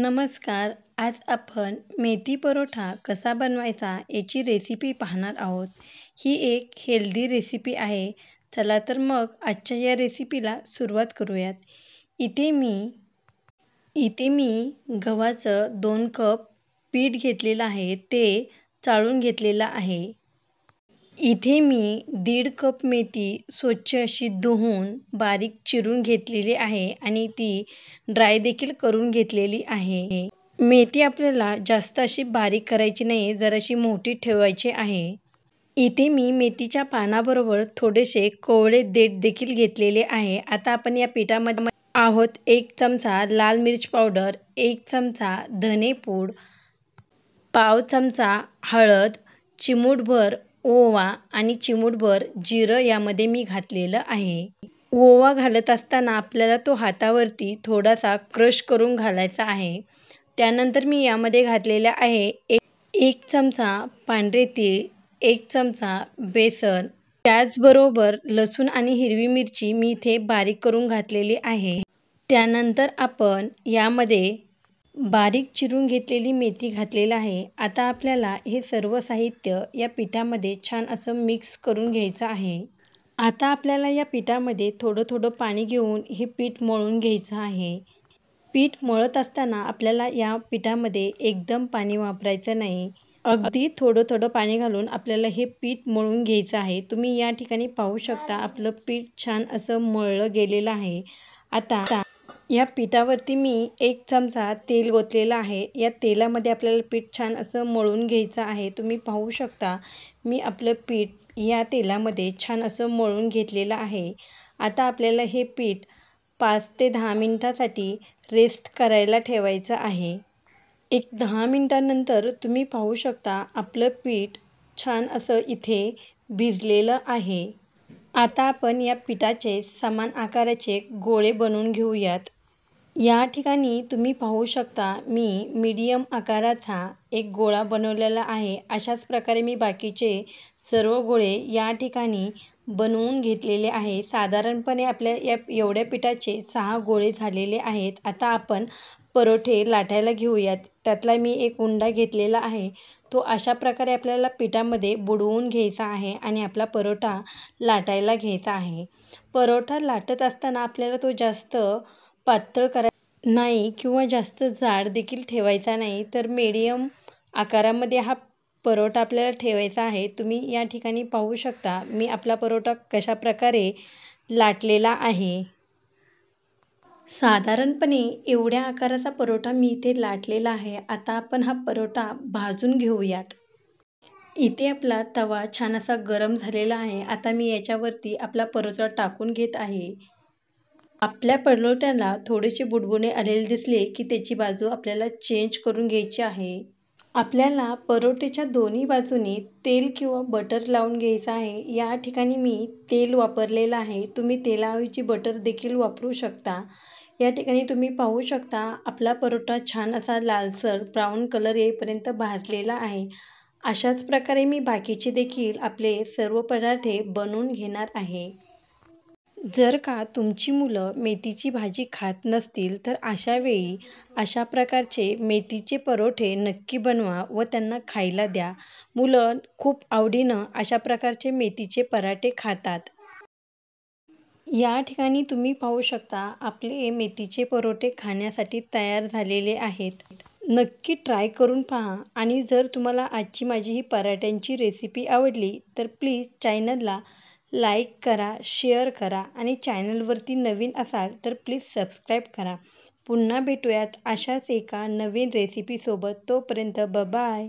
नमस्कार आज आपण मेथी परोठा कसा बनवायचा याची रेसिपी पाहणार आहोत ही एक हेल्दी रेसिपी आहे चला तर मग आजच्या या रेसिपीला सुरुवात करूयात इथे मी इथे मी गव्हाचं दोन कप पीठ घेतलेलं आहे ते चाळून घेतलेलं आहे इथे मी दीड कप मेथी स्वच्छ अशी धुवून बारीक चिरून घेतलेली आहे आणि ती ड्राय देखील करून घेतलेली आहे मेथी आपल्याला जास्त अशी बारीक करायची नाही जराशी मोठी ठेवायची आहे इथे मी मेथीच्या पानाबरोबर थोडेसे कोवळे देठ देखील घेतलेले आहे आता आपण या पिठामध्ये आहोत एक चमचा लाल मिरच पावडर एक चमचा धनेपूड पाव चमचा हळद चिमूटभर ओवा आणि चिमूटभर जिरं यामध्ये मी घातलेलं आहे ओवा घालत असताना आपल्याला तो हातावरती थोडासा क्रश करून घालायचा आहे त्यानंतर मी यामध्ये घातलेला आहे एक एक चमचा पांढरे तीळ एक चमचा बेसन त्याचबरोबर लसूण आणि हिरवी मिरची मी इथे बारीक करून घातलेली आहे त्यानंतर आपण यामध्ये बारीक चिरून घेतलेली मेथी घातलेलं आहे आता आपल्याला हे सर्व साहित्य या पिठामध्ये छान असं मिक्स करून घ्यायचं आहे आता आपल्याला या पिठामध्ये थोडं थोडं पाणी घेऊन हे पीठ मळून घ्यायचं आहे पीठ मळत असताना आपल्याला या पिठामध्ये एकदम पाणी वापरायचं नाही अगदी थोडं थोडं पाणी घालून आपल्याला हे पीठ मळून घ्यायचं आहे तुम्ही या ठिकाणी पाहू शकता आपलं पीठ छान असं मळलं गेलेलं आहे आता या पिठावरती मी एक चमचा तेल गोतलेला आहे या तेलामध्ये आपल्याला पीठ छान असं मळून घ्यायचं आहे तुम्ही पाहू शकता मी आपलं पीठ या तेलामध्ये छान असं मळून घेतलेलं आहे आता आपल्याला हे पीठ पाच ते दहा मिनटासाठी रेस्ट करायला ठेवायचं आहे एक दहा मिनटानंतर तुम्ही पाहू शकता आपलं पीठ छान असं इथे भिजलेलं आहे आता आपण या पिठाचे समान आकाराचे गोळे बनवून घेऊयात या ठिकाणी तुम्ही पाहू शकता मी मीडियम आकाराचा एक गोळा बनवलेला आहे अशाच प्रकारे मी बाकीचे सर्व गोळे या ठिकाणी बनवून घेतलेले आहे साधारणपणे आपल्या या एवढ्या पिठाचे सहा गोळे झालेले आहेत आता आपण परोठे लाटायला घेऊयात त्यातला मी एक उंडा घेतलेला आहे तो अशा प्रकारे आपल्याला पिठामध्ये बुडवून घ्यायचा आहे आणि आपला परोठा लाटायला घ्यायचा आहे परोठा लाटत असताना आपल्याला तो जास्त पातळ करा नाही किंवा जास्त जाड देखील ठेवायचा नाही तर मीडियम आकारामध्ये हा परोठा आपल्याला ठेवायचा आहे तुम्ही या ठिकाणी पाहू शकता मी आपला परोठा कशा प्रकारे लाटलेला आहे साधारणपणे एवढ्या आकाराचा परोठा मी इथे लाटलेला आहे आता आपण हा परोठा भाजून घेऊयात इथे आपला तवा छान असा गरम झालेला आहे आता मी याच्यावरती आपला परोठा टाकून घेत आहे आपल्या पडलोट्याला थोडेसे बुडबुडे आलेले दिसले की त्याची बाजू आपल्याला चेंज करून घ्यायची आहे आपल्याला परोठ्याच्या दोन्ही बाजूनी तेल किंवा बटर लावून घ्यायचं आहे या ठिकाणी मी तेल वापरलेलं आहे तुम्ही तेलाऐवजी बटर देखील वापरू शकता या ठिकाणी तुम्ही पाहू शकता आपला परोठा छान असा लालसर ब्राऊन कलर येईपर्यंत भाजलेला आहे अशाच प्रकारे मी बाकीचे देखील आपले सर्व पराठे बनवून घेणार आहे जर का तुमची मुलं मेथीची भाजी खात नसतील तर अशा वेळी अशा प्रकारचे मेथीचे परोठे नक्की बनवा व त्यांना खायला द्या मुलं खूप आवडीनं अशा प्रकारचे मेथीचे पराठे खातात या ठिकाणी तुम्ही पाहू शकता आपले मेथीचे परोठे खाण्यासाठी तयार झालेले आहेत नक्की ट्राय करून पहा आणि जर तुम्हाला आजची माझी ही पराठ्यांची रेसिपी आवडली तर प्लीज चॅनलला लाईक करा शेअर करा आणि चॅनलवरती नवीन असाल तर प्लीज सबस्क्राईब करा पुन्हा भेटूयात अशाच एका नवीन रेसिपीसोबत तोपर्यंत बबाय